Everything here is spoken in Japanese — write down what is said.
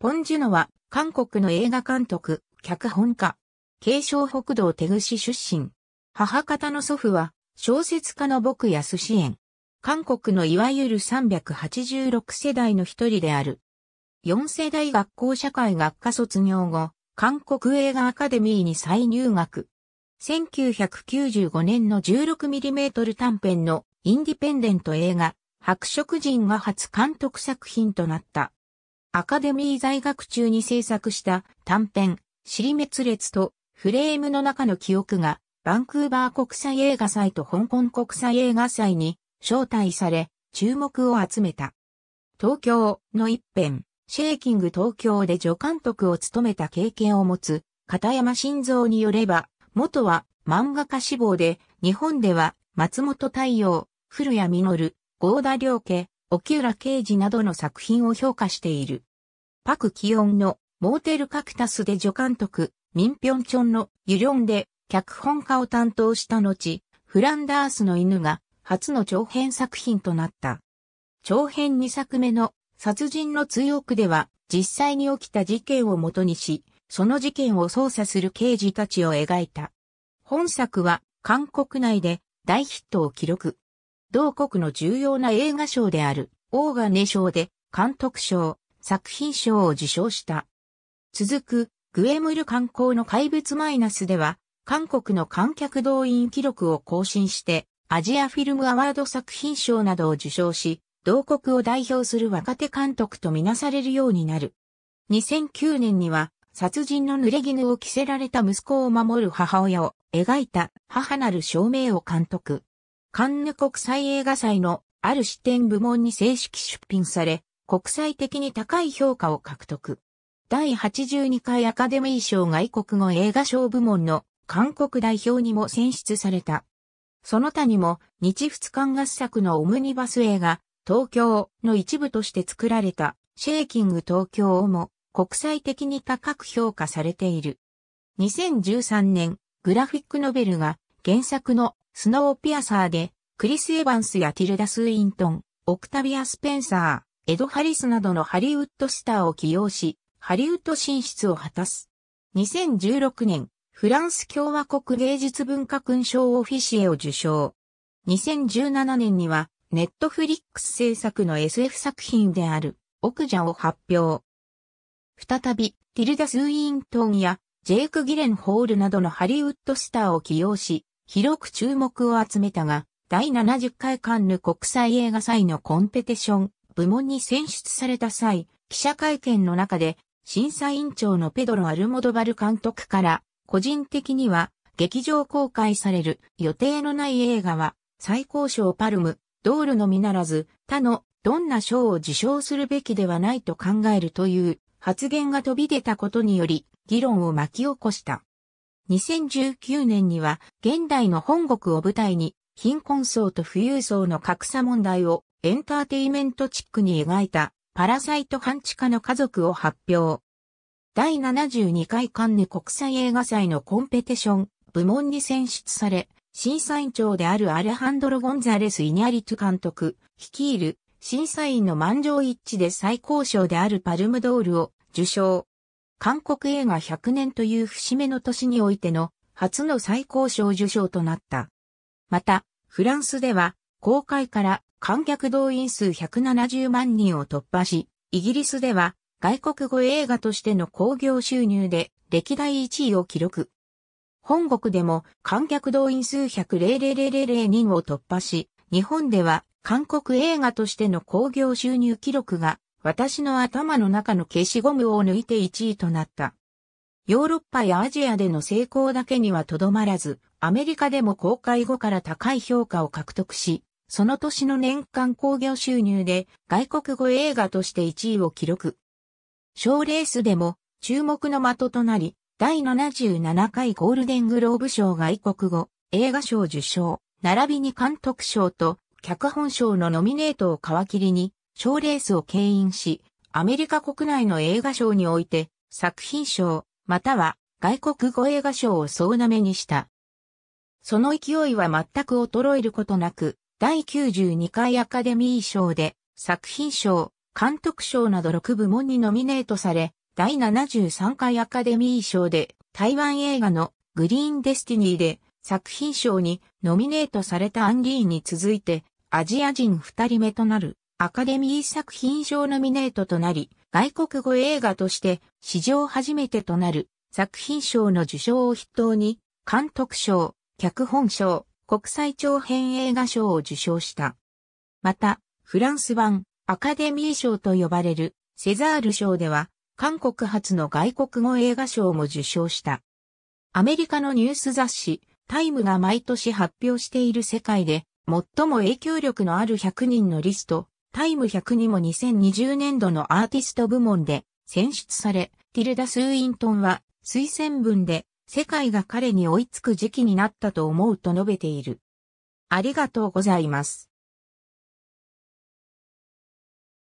ポン・ジュノは、韓国の映画監督、脚本家。継承北道手口出身。母方の祖父は、小説家の僕や寿司園。韓国のいわゆる386世代の一人である。4世代学校社会学科卒業後、韓国映画アカデミーに再入学。1995年の 16mm 短編のインディペンデント映画、白色人が初監督作品となった。アカデミー在学中に制作した短編、尻滅裂とフレームの中の記憶が、バンクーバー国際映画祭と香港国際映画祭に招待され、注目を集めた。東京の一編、シェーキング東京で助監督を務めた経験を持つ、片山晋三によれば、元は漫画家志望で、日本では松本太陽、古谷実、合田良家、沖浦刑事などの作品を評価している。パク・キヨンのモーテル・カクタスで助監督、ミンピョンチョンのユリョンで脚本家を担当した後、フランダースの犬が初の長編作品となった。長編2作目の殺人の追憶では実際に起きた事件をもとにし、その事件を捜査する刑事たちを描いた。本作は韓国内で大ヒットを記録。同国の重要な映画賞であるオーガネ賞で監督賞、作品賞を受賞した。続く、グエムル観光の怪物マイナスでは、韓国の観客動員記録を更新して、アジアフィルムアワード作品賞などを受賞し、同国を代表する若手監督とみなされるようになる。2009年には、殺人の濡れ衣を着せられた息子を守る母親を描いた母なる証明を監督。カンヌ国際映画祭のある視点部門に正式出品され、国際的に高い評価を獲得。第82回アカデミー賞外国語映画賞部門の韓国代表にも選出された。その他にも日仏間合作のオムニバス映画、東京の一部として作られたシェイキング東京をも国際的に高く評価されている。2013年、グラフィックノベルが原作のスノーピアサーでクリス・エヴァンスやティルダ・スウィントン、オクタビア・スペンサー、エド・ハリスなどのハリウッドスターを起用し、ハリウッド進出を果たす。2016年、フランス共和国芸術文化勲章オフィシエを受賞。2017年には、ネットフリックス制作の SF 作品である、奥者を発表。再び、ティルダ・スウィントンや、ジェイク・ギレンホールなどのハリウッドスターを起用し、広く注目を集めたが、第70回カンヌ国際映画祭のコンペティション部門に選出された際、記者会見の中で、審査委員長のペドロ・アルモドバル監督から、個人的には、劇場公開される予定のない映画は、最高賞パルム、ドールのみならず、他のどんな賞を受賞するべきではないと考えるという発言が飛び出たことにより、議論を巻き起こした。2019年には、現代の本国を舞台に、貧困層と富裕層の格差問題をエンターテイメントチックに描いたパラサイト半地下の家族を発表。第72回カンヌ国際映画祭のコンペティション部門に選出され、審査員長であるアレハンドロ・ゴンザレス・イニャリト監督、率いる審査員の満場一致で最高賞であるパルムドールを受賞。韓国映画100年という節目の年においての初の最高賞受賞となった。また、フランスでは、公開から観客動員数170万人を突破し、イギリスでは外国語映画としての興行収入で歴代1位を記録。本国でも観客動員数100,000人を突破し、日本では韓国映画としての興行収入記録が私の頭の中の消しゴムを抜いて1位となった。ヨーロッパやアジアでの成功だけにはとどまらず、アメリカでも公開後から高い評価を獲得し、その年の年間興行収入で外国語映画として1位を記録。賞レースでも注目の的となり、第77回ゴールデングローブ賞外国語映画賞受賞、並びに監督賞と脚本賞のノミネートを皮切りに、賞レースを牽引し、アメリカ国内の映画賞において作品賞、または外国語映画賞を総なめにした。その勢いは全く衰えることなく、第92回アカデミー賞で作品賞、監督賞など6部門にノミネートされ、第73回アカデミー賞で台湾映画のグリーンデスティニーで作品賞にノミネートされたアンリーに続いてアジア人2人目となるアカデミー作品賞ノミネートとなり外国語映画として史上初めてとなる作品賞の受賞を筆頭に監督賞、脚本賞、国際長編映画賞を受賞した。また、フランス版アカデミー賞と呼ばれるセザール賞では、韓国発の外国語映画賞も受賞した。アメリカのニュース雑誌、タイムが毎年発表している世界で、最も影響力のある100人のリスト、タイム100にも2020年度のアーティスト部門で選出され、ティルダ・スウィントンは推薦文で世界が彼に追いつく時期になったと思うと述べている。ありがとうございます。